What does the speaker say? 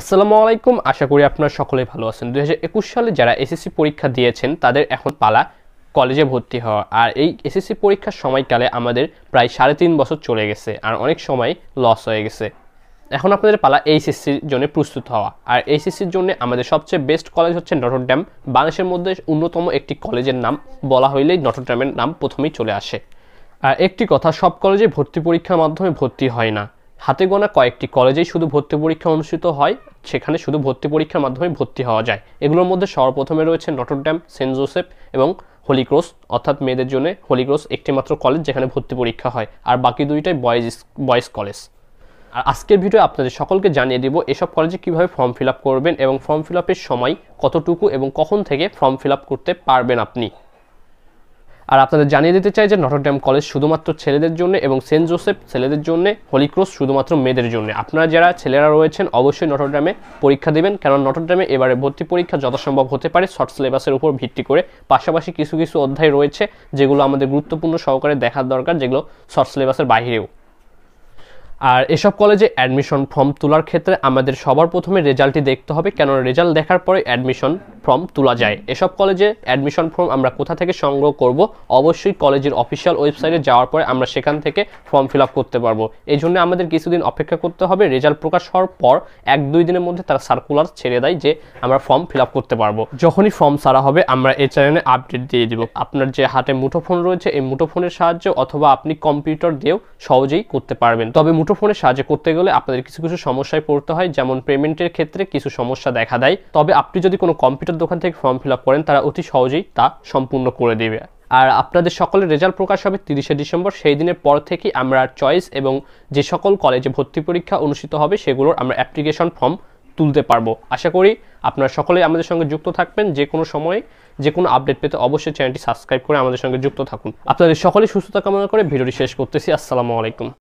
আসসালামু আলাইকুম আশা করি আপনারা সকলে ভালো আছেন দু সালে যারা এসএসসি পরীক্ষা দিয়েছেন তাদের এখন পালা কলেজে ভর্তি হওয়া আর এই এসএসসি পরীক্ষার সময়কালে আমাদের প্রায় সাড়ে তিন বছর চলে গেছে আর অনেক সময় লস হয়ে গেছে এখন আপনাদের পালা এইচএসসির জন্য প্রস্তুত হওয়া আর এইচএসসির জন্য আমাদের সবচেয়ে বেস্ট কলেজ হচ্ছে নটরড্যাম বাংলাদেশের মধ্যে অন্যতম একটি কলেজের নাম বলা হইলেই নটরড্যামের নাম প্রথমেই চলে আসে আর একটি কথা সব কলেজে ভর্তি পরীক্ষার মাধ্যমে ভর্তি হয় না হাতে গোনা কয়েকটি কলেজেই শুধু ভর্তি পরীক্ষা অনুষ্ঠিত হয় সেখানে শুধু ভর্তি পরীক্ষার মাধ্যমে ভর্তি হওয়া যায় এগুলোর মধ্যে সর্বপ্রথমে রয়েছে নটরড্যাম সেন্ট জোসেফ এবং হোলিক্রস অর্থাৎ মেয়েদের জন্য হোলিক্রস একটিমাত্র কলেজ যেখানে ভর্তি পরীক্ষা হয় আর বাকি দুইটাই বয়েজ বয়েজ কলেজ আর আজকের ভিডিও আপনাদের সকলকে জানিয়ে দেব এসব কলেজে কিভাবে ফর্ম ফিল করবেন এবং ফর্ম ফিল সময় কতটুকু এবং কখন থেকে ফর্ম ফিল করতে পারবেন আপনি আর আপনাদের জানিয়ে দিতে চাই যে নটরডেম কলেজ শুধুমাত্র ছেলেদের জন্য এবং সেন্ট জোসেফ ছেলেদের জন্য হলিক্রস শুধুমাত্র মেয়েদের জন্য আপনারা যারা ছেলেরা রয়েছেন অবশ্যই নটরডেমে পরীক্ষা দেবেন কারণ নটরডেমে এবারে ভর্তি পরীক্ষা যথাসম্ভব হতে পারে শর্ট সিলেবাসের উপর ভিত্তি করে পাশাপাশি কিছু কিছু অধ্যায় রয়েছে যেগুলো আমাদের গুরুত্বপূর্ণ সহকারে দেখার দরকার যেগুলো শর্ট সিলেবাসের বাইরেও আর এসব কলেজে অ্যাডমিশন ফর্ম তোলার ক্ষেত্রে আমাদের সবার প্রথমে রেজাল্টটি দেখতে হবে কেননা রেজাল্ট দেখার পরে অ্যাডমিশন ফর্ম তোলা যায় এসব কলেজে অ্যাডমিশন ফর্ম আমরা কোথা থেকে সংগ্রহ করব অবশ্যই কলেজের অফিসিয়াল ওয়েবসাইটে যাওয়ার পরে আমরা সেখান থেকে ফর্ম ফিল করতে পারবো এই জন্য আমাদের কিছুদিন অপেক্ষা করতে হবে রেজাল্ট প্রকাশ হওয়ার পর এক দুই দিনের মধ্যে তারা সার্কুলার ছেড়ে দেয় যে আমরা ফর্ম ফিল করতে পারবো যখনই ফর্ম সারা হবে আমরা এই চ্যানেলে আপডেট দিয়ে দিব আপনার যে হাতে মুঠোফোন রয়েছে এই মুঠোফোনের সাহায্যে অথবা আপনি কম্পিউটার দিয়েও সহজেই করতে পারবেন তবে মুঠোফোনের সাহায্যে করতে গেলে আপনাদের কিছু কিছু সমস্যায় পড়তে হয় যেমন পেমেন্টের ক্ষেত্রে কিছু সমস্যা দেখা দেয় তবে আপনি যদি কোনো কম্পিউটার কম্পিউটার দোকান থেকে ফর্ম ফিল করেন তারা অতি সহজেই তা সম্পূর্ণ করে দেবে আর আপনাদের সকলের রেজাল্ট প্রকাশ হবে তিরিশে ডিসেম্বর সেই দিনের পর থেকে আমরা চয়েস এবং যে সকল কলেজে ভর্তি পরীক্ষা অনুষ্ঠিত হবে সেগুলোর আমরা অ্যাপ্লিকেশন ফর্ম তুলতে পারবো আশা করি আপনারা সকলেই আমাদের সঙ্গে যুক্ত থাকবেন যে কোনো সময়ে যে কোনো আপডেট পেতে অবশ্যই চ্যানেলটি সাবস্ক্রাইব করে আমাদের সঙ্গে যুক্ত থাকুন আপনাদের সকলেই সুস্থতা কামনা করে ভিডিওটি শেষ করতেছি আসসালামু আলাইকুম